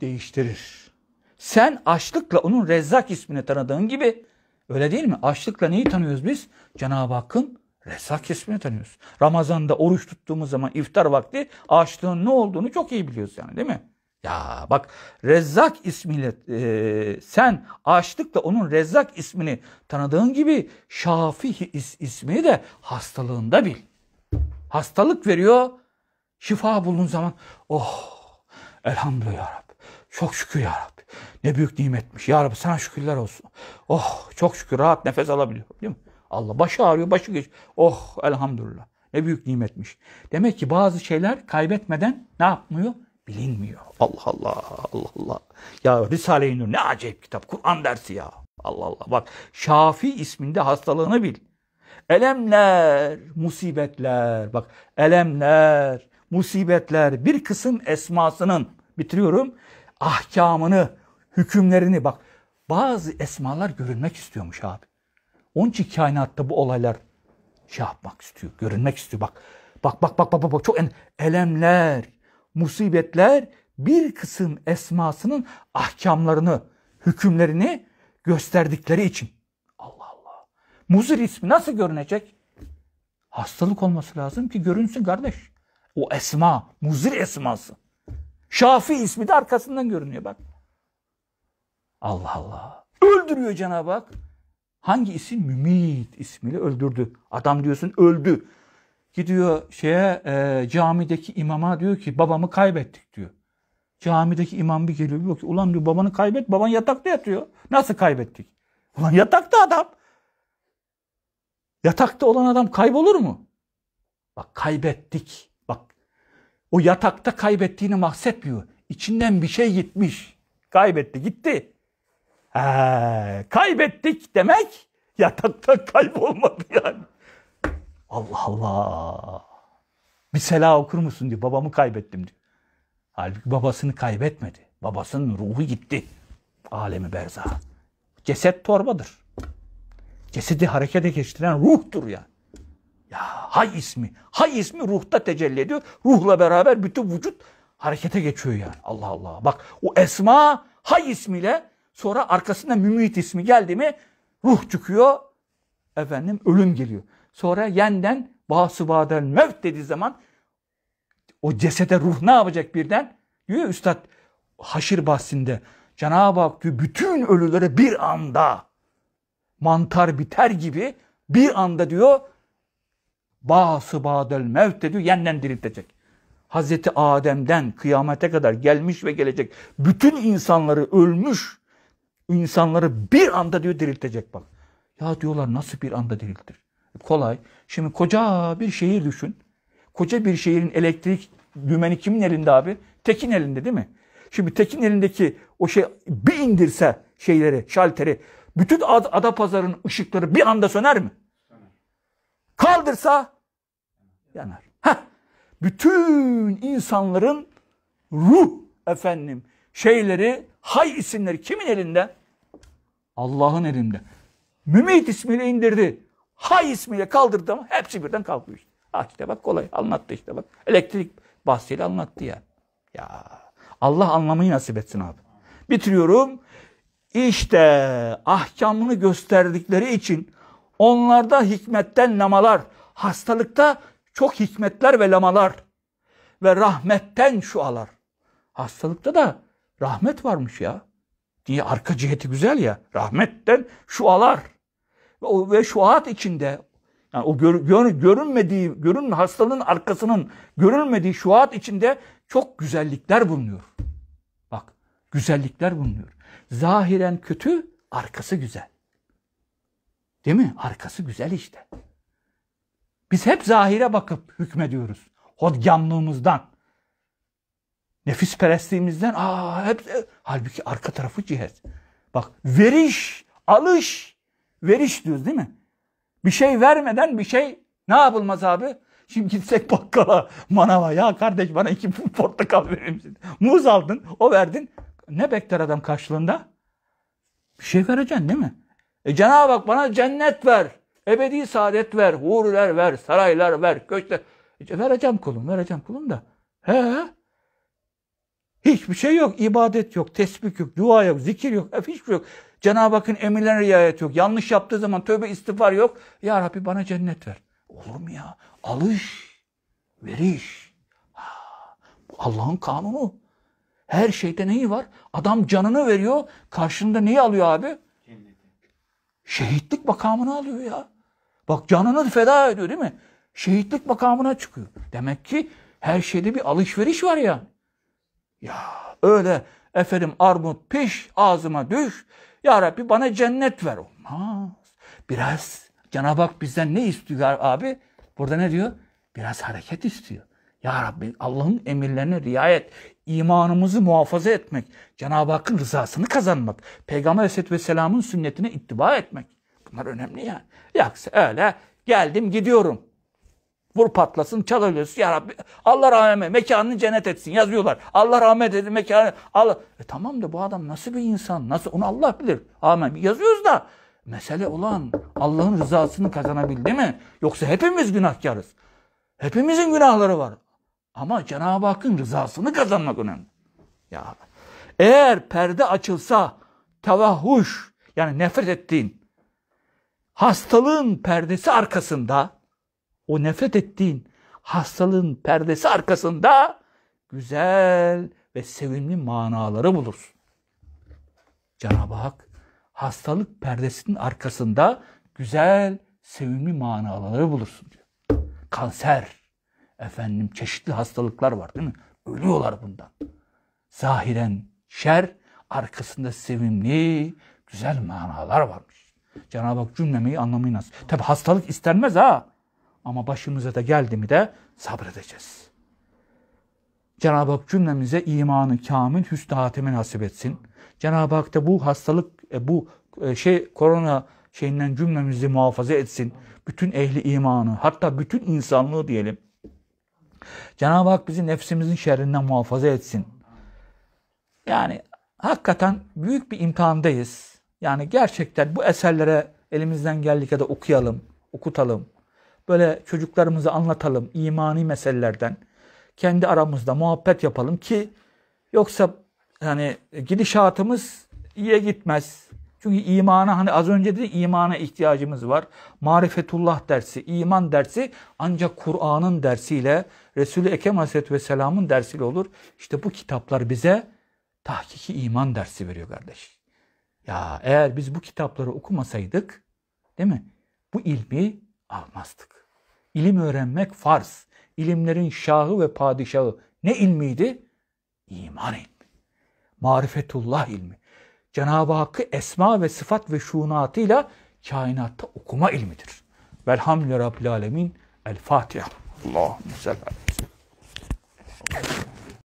değiştirir. Sen açlıkla onun Rezzak ismini tanıdığın gibi öyle değil mi? Açlıkla neyi tanıyoruz biz? Cenab-ı Hakk'ın Rezzak ismini tanıyoruz. Ramazan'da oruç tuttuğumuz zaman iftar vakti açlığın ne olduğunu çok iyi biliyoruz yani değil mi? Ya bak Rezzak ismiyle e, sen açlıkla onun Rezzak ismini tanıdığın gibi Şafi is, ismini de hastalığında bil. Hastalık veriyor, şifa bulduğun zaman oh elhamdülillah çok şükür ya Rabbi. Ne büyük nimetmiş. Ya Rabbi sana şükürler olsun. Oh çok şükür rahat nefes alabiliyorum değil mi? Allah başı ağrıyor, başı geç. Oh elhamdülillah. Ne büyük nimetmiş. Demek ki bazı şeyler kaybetmeden ne yapmıyor? Bilinmiyor. Allah Allah, Allah Allah. Ya Risale-i Nur ne acayip kitap. Kur'an dersi ya. Allah Allah. Bak Şafi isminde hastalığını bil. Elemler, musibetler. Bak elemler, musibetler bir kısım esmasının bitiriyorum ahkamını, hükümlerini bak bazı esmalar görünmek istiyormuş abi. Onun için kainatta bu olaylar şey yapmak istiyor, görünmek istiyor. Bak bak bak bak bak bak çok en elemler, musibetler bir kısım esmasının ahkamlarını, hükümlerini gösterdikleri için. Allah Allah. Muzir ismi nasıl görünecek? Hastalık olması lazım ki görünsün kardeş. O esma, muzir esması. Şafi ismi de arkasından görünüyor bak. Allah Allah. Öldürüyor Cenab-ı Hak. Hangi isim? Mümit ismiyle öldürdü. Adam diyorsun öldü. Gidiyor şeye e, camideki imama diyor ki babamı kaybettik diyor. Camideki imam bir geliyor diyor ki ulan diyor babanı kaybet baban yatakta yatıyor. Nasıl kaybettik? Ulan yatakta adam. Yatakta olan adam kaybolur mu? Bak kaybettik. O yatakta kaybettiğini mahsetmiyor. İçinden bir şey gitmiş. Kaybetti gitti. He, kaybettik demek yatakta kaybolmadı yani. Allah Allah. Bir selah okur musun diyor. Babamı kaybettim diyor. Halbuki babasını kaybetmedi. Babasının ruhu gitti. Alemi berza. Ceset torbadır. Cesedi harekete geçtiren ruhtur yani hay ismi. Hay ismi ruhta tecelli ediyor. Ruhla beraber bütün vücut harekete geçiyor yani. Allah Allah. Bak o esma hay ismiyle sonra arkasında mümit ismi geldi mi ruh çıkıyor. Efendim ölüm geliyor. Sonra yenden yeniden basıbaden mevt dediği zaman o cesede ruh ne yapacak birden? Diyor Üstad Haşir bahsinde Cenab-ı Hak diyor bütün ölülere bir anda mantar biter gibi bir anda diyor Ba'sı ba'del mevt diyor yeniden diriltecek. Hazreti Adem'den kıyamete kadar gelmiş ve gelecek bütün insanları ölmüş insanları bir anda diyor diriltecek bak. Ya diyorlar nasıl bir anda diriltir? Kolay. Şimdi koca bir şehir düşün. Koca bir şehrin elektrik dümeni kimin elinde abi? Tekin elinde değil mi? Şimdi Tekin elindeki o şey bir indirse şeyleri, şalteri bütün ada Pazar'ın ışıkları bir anda söner mi? Kaldırsa yanar. Heh, bütün insanların ruh efendim şeyleri, hay isimleri kimin elinde? Allah'ın elinde. Mümeyt ismiyle indirdi. Hay ismiyle kaldırdı ama hepsi birden kalkmış. işte. Ah işte bak kolay anlattı işte bak. Elektrik bahsiyle anlattı ya. Ya Allah anlamayı nasip etsin abi. Bitiriyorum. İşte ahkamını gösterdikleri için onlarda hikmetten namalar, hastalıkta çok hikmetler ve lamalar ve rahmetten şu alar. Hastalıkta da rahmet varmış ya. diye Arka ciheti güzel ya. Rahmetten şu alar. Ve, o, ve şuat içinde yani o gör, gör, görünmediği, görün hastalığın arkasının görünmediği şuat içinde çok güzellikler bulunuyor. Bak, güzellikler bulunuyor. Zahiren kötü, arkası güzel. Değil mi? Arkası güzel işte. Biz hep zahire bakıp hükmediyoruz. Hodgamlığımızdan. Nefis perestliğimizden aa hep e, halbuki arka tarafı cihet. Bak veriş, alış, veriş diyoruz değil mi? Bir şey vermeden bir şey ne yapılmaz abi? Şimdi gitsek bakkala, manava. Ya kardeş bana iki portakal verir misin? Muz aldın, o verdin. Ne bekler adam karşılığında? Bir şey vereceksin değil mi? E Cenab-ı Hak bana cennet ver. Ebedi saadet ver, huriler ver, saraylar ver, köşkler. E, vereceğim kulum, vereceğim kulum da. He? Hiçbir şey yok. ibadet yok, tesbih yok, dua yok, zikir yok, e, hiçbir şey yok. Cenab-ı Hakk'ın emirlerine riayet yok. Yanlış yaptığı zaman tövbe istiğfar yok. Ya Rabbi bana cennet ver. Olur mu ya? Alış, veriş. Allah'ın kanunu. Her şeyde neyi var? Adam canını veriyor. Karşında neyi alıyor abi? Şehitlik makamını alıyor ya. Bak canını feda ediyor değil mi? Şehitlik makamına çıkıyor. Demek ki her şeyde bir alışveriş var ya. Ya öyle efendim armut piş ağzıma düş. Ya Rabbi bana cennet ver. Olmaz. Biraz Cenab-ı Hak bizden ne istiyor abi? Burada ne diyor? Biraz hareket istiyor. Ya Rabbi Allah'ın emirlerine riayet, imanımızı muhafaza etmek, Cenab-ı Hakk'ın rızasını kazanmak, Peygamber Aleyhisselatü Vesselam'ın sünnetine ittiba etmek. Bunlar önemli ya. Yoksa öyle geldim gidiyorum. Vur patlasın çalabiliyorsun ya Rabbi. Allah rahmet mekanını cennet etsin yazıyorlar. Allah rahmet edin mekanı. al E tamam da bu adam nasıl bir insan? Nasıl? Onu Allah bilir. Amin. Yazıyoruz da. Mesele olan Allah'ın rızasını kazanabildi mi? Yoksa hepimiz günahkarız. Hepimizin günahları var. Ama Cenab-ı Hakk'ın rızasını kazanmak önemli. Ya eğer perde açılsa tevahhuş yani nefret ettiğin hastalığın perdesi arkasında, o nefret ettiğin hastalığın perdesi arkasında güzel ve sevimli manaları bulursun. Cenab-ı Hak hastalık perdesinin arkasında güzel, sevimli manaları bulursun diyor. Kanser, efendim çeşitli hastalıklar var değil mi? Ölüyorlar bundan. Zahiren şer, arkasında sevimli, güzel manalar varmış. Cenab-ı Hak cümlemeyi anlamayı nasıl. Tabi hastalık istenmez ha. Ama başımıza da geldi mi de sabredeceğiz. Cenab-ı Hak cümlemize imanı kamil hüsnü hatemi nasip etsin. Cenab-ı Hak da bu hastalık, e, bu e, şey korona şeyinden cümlemizi muhafaza etsin. Bütün ehli imanı, hatta bütün insanlığı diyelim. Cenab-ı Hak bizi nefsimizin şerrinden muhafaza etsin. Yani hakikaten büyük bir imtihandayız. Yani gerçekten bu eserlere elimizden geldik ya okuyalım, okutalım. Böyle çocuklarımızı anlatalım imani meselelerden. Kendi aramızda muhabbet yapalım ki yoksa yani gidişatımız iyiye gitmez. Çünkü imana hani az önce de imana ihtiyacımız var. Marifetullah dersi, iman dersi ancak Kur'an'ın dersiyle, Resulü i Ekrem Aleyhisselatü Vesselam'ın dersiyle olur. İşte bu kitaplar bize tahkiki iman dersi veriyor kardeş. Ya eğer biz bu kitapları okumasaydık, değil mi? Bu ilmi almazdık. İlim öğrenmek farz. İlimlerin şahı ve padişahı ne ilmiydi? İman ilmi. Marifetullah ilmi. Cenab-ı Hakk'ı esma ve sıfat ve şunatıyla kainatta okuma ilmidir. Velhamdülillahi Rabbil Alemin. El Fatiha. Allahümme sallallahu aleyhi ve